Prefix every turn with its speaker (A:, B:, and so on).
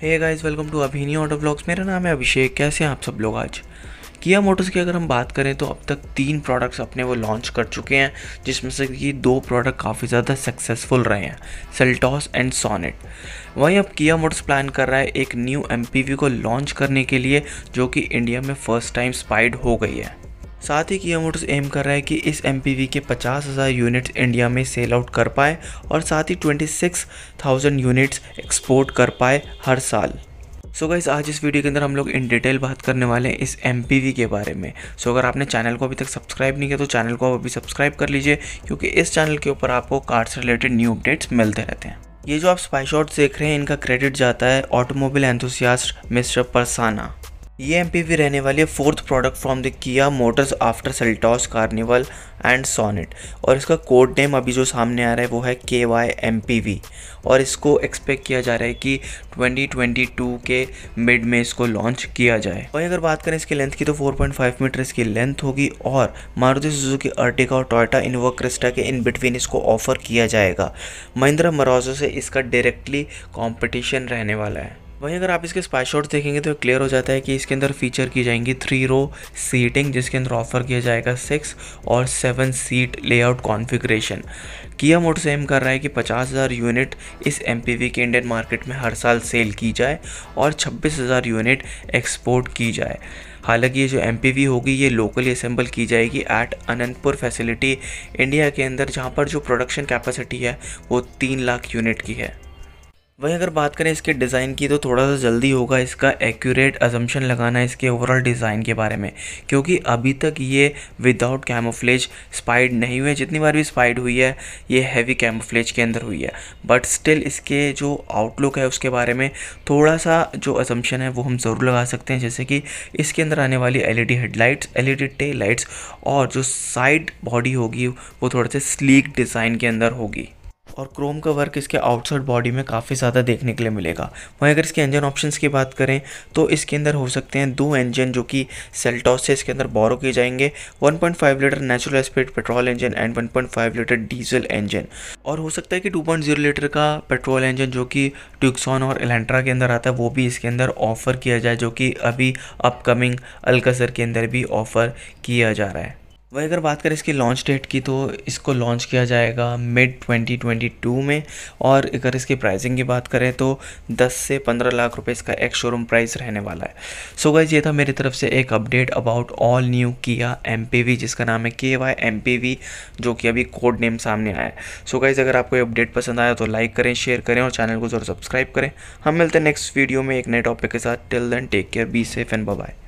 A: hey guys welcome to Abhini auto blogs मेरा नाम है अभिषेक कैसे हैं आप सब लोग आज किया मोटर्स की अगर हम बात करें तो अब तक तीन प्रोडक्ट्स अपने वो लॉन्च कर चुके हैं जिसमें से ये दो प्रोडक्ट काफ़ी ज़्यादा सक्सेसफुल रहे हैं सेल्टॉस एंड सोनेट वहीं अब किया मोटर्स प्लान कर रहा है एक न्यू एम को लॉन्च करने के लिए जो कि इंडिया में फ़र्स्ट टाइम स्पाइड हो गई है साथ ही किया मोटर्स एम कर रहा है कि इस एम के पचास हज़ार यूनिट्स इंडिया में सेल आउट कर पाए और साथ ही twenty six thousand units export कर पाए हर साल सो so गाइस आज इस वीडियो के अंदर हम लोग इन डिटेल बात करने वाले हैं इस एम के बारे में सो so अगर आपने चैनल को अभी तक सब्सक्राइब नहीं किया तो चैनल को आप अभी सब्सक्राइब कर लीजिए क्योंकि इस चैनल के ऊपर आपको कार्ड से रिलेटेड न्यू अपडेट्स मिलते रहते हैं ये जो आप स्पाई शॉट्स देख रहे हैं इनका क्रेडिट जाता है ऑटोमोबाइल एंथोसियास्ट मिस्टर परसाना ये e एम रहने वाली है fourth product from the Kia Motors after Seltos Carnival and Sonet और इसका कोड नेम अभी जो सामने आ रहा है वो है के वाई एम और इसको एक्सपेक्ट किया जा रहा है कि 2022 के मिड में इसको लॉन्च किया जाए वही अगर बात करें इसकी लेंथ की तो 4.5 मीटर इसकी लेंथ होगी और मारुति सुजुकी अर्टिका और टोयटा इनोवा क्रिस्टा के इन बिटवीन इसको ऑफर किया जाएगा महिंद्रा मरोजो से इसका डायरेक्टली कॉम्पिटिशन रहने वाला है वहीं अगर आप इसके स्पाई देखेंगे तो क्लियर हो जाता है कि इसके अंदर फीचर की जाएंगी थ्री रो सीटिंग जिसके अंदर ऑफर किया जाएगा सिक्स और seven seat layout configuration Kia motor same कर रहा है कि पचास हज़ार यूनिट इस एम के इंडियन मार्केट में हर साल सेल की जाए और छब्बीस हज़ार यूनिट एक्सपोर्ट की जाए हालांकि ये जो एम होगी ये लोकली असेंबल की जाएगी एट अनंतपुर फैसिलिटी इंडिया के अंदर जहाँ पर जो प्रोडक्शन कैपेसिटी है वो तीन लाख यूनिट की है वहीं अगर बात करें इसके डिज़ाइन की तो थोड़ा सा जल्दी होगा इसका एक्यूरेट अजम्पन लगाना इसके ओवरऑल डिज़ाइन के बारे में क्योंकि अभी तक ये विदाउट कैमोफ्लेज स्पाइड नहीं हुए जितनी बार भी स्पाइड हुई है ये हैवी कैमोफ्लेज के अंदर हुई है बट स्टिल इसके जो आउटलुक है उसके बारे में थोड़ा सा जो अजम्पन है वो हम ज़रूर लगा सकते हैं जैसे कि इसके अंदर आने वाली L E headlights L E tail lights और जो साइड बॉडी होगी वो थोड़े से स्लीक डिज़ाइन के अंदर होगी और क्रोम का वर्क इसके आउटसाइड बॉडी में काफ़ी ज़्यादा देखने के लिए मिलेगा वहीं अगर इसके इंजन ऑप्शंस की बात करें तो इसके अंदर हो सकते हैं दो इंजन जो कि सेल्टॉस से इसके अंदर बोरो किए जाएंगे 1.5 litre natural speed petrol engine and 1.5 litre diesel engine और हो सकता है कि टू लीटर का पेट्रोल इंजन जो कि ट्यूक्सॉन और एलेंट्रा के अंदर आता है वो भी इसके अंदर ऑफ़र किया जाए जो कि अभी अपकमिंग अलकसर के अंदर भी ऑफ़र किया जा रहा है वही अगर बात करें इसकी लॉन्च डेट की तो इसको लॉन्च किया जाएगा मिड 2022 में और अगर इसकी प्राइसिंग की बात करें तो 10 से 15 लाख रुपए इसका एक शोरूम प्राइस रहने वाला है सो so गाइज ये था मेरी तरफ से एक update about all new Kia M जिसका नाम है के वाई एम जो कि अभी कोड नेम सामने आया है सो so गाइज अगर आपको ये अपडेट पसंद आया तो लाइक करें शेयर करें और चैनल को जरूर सब्सक्राइब करें हम मिलते हैं नेक्स्ट वीडियो में एक नए टॉपिक के साथ till then take care be safe and bye